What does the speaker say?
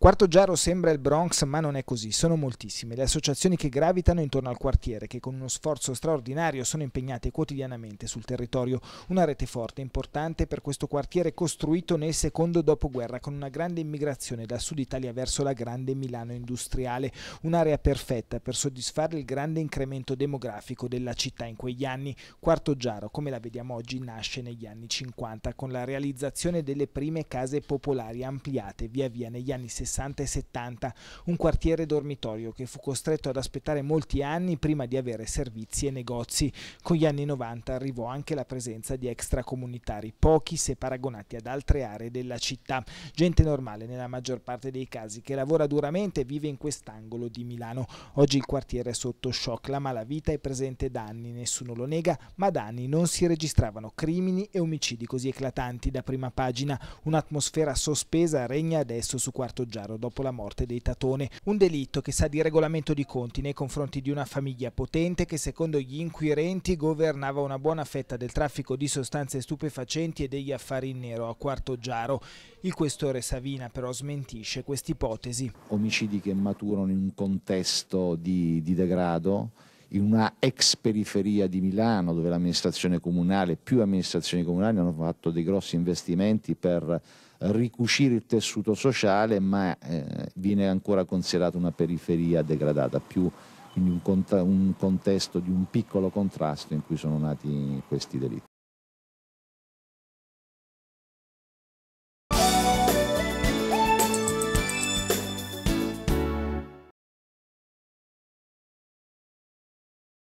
Quarto Giaro sembra il Bronx, ma non è così. Sono moltissime le associazioni che gravitano intorno al quartiere, che con uno sforzo straordinario sono impegnate quotidianamente sul territorio. Una rete forte, importante per questo quartiere costruito nel secondo dopoguerra, con una grande immigrazione dal sud Italia verso la grande Milano industriale. Un'area perfetta per soddisfare il grande incremento demografico della città in quegli anni. Quarto Giaro, come la vediamo oggi, nasce negli anni 50 con la realizzazione delle prime case popolari ampliate via via negli anni 60 60 e 70, un quartiere dormitorio che fu costretto ad aspettare molti anni prima di avere servizi e negozi. Con gli anni 90 arrivò anche la presenza di extracomunitari, pochi se paragonati ad altre aree della città, gente normale nella maggior parte dei casi che lavora duramente e vive in quest'angolo di Milano. Oggi il quartiere è sotto shock, la malavita è presente da anni, nessuno lo nega, ma da anni non si registravano crimini e omicidi così eclatanti da prima pagina. Un'atmosfera sospesa regna adesso su Quarto Giallo Giaro dopo la morte dei Tatone, un delitto che sa di regolamento di conti nei confronti di una famiglia potente che secondo gli inquirenti governava una buona fetta del traffico di sostanze stupefacenti e degli affari in nero a Quarto Giaro. Il questore Savina però smentisce quest'ipotesi. Omicidi che maturano in un contesto di, di degrado, in una ex periferia di Milano dove l'amministrazione comunale, e più amministrazioni comunali hanno fatto dei grossi investimenti per ricucire il tessuto sociale ma eh, viene ancora considerata una periferia degradata, più quindi un, un contesto di un piccolo contrasto in cui sono nati questi delitti.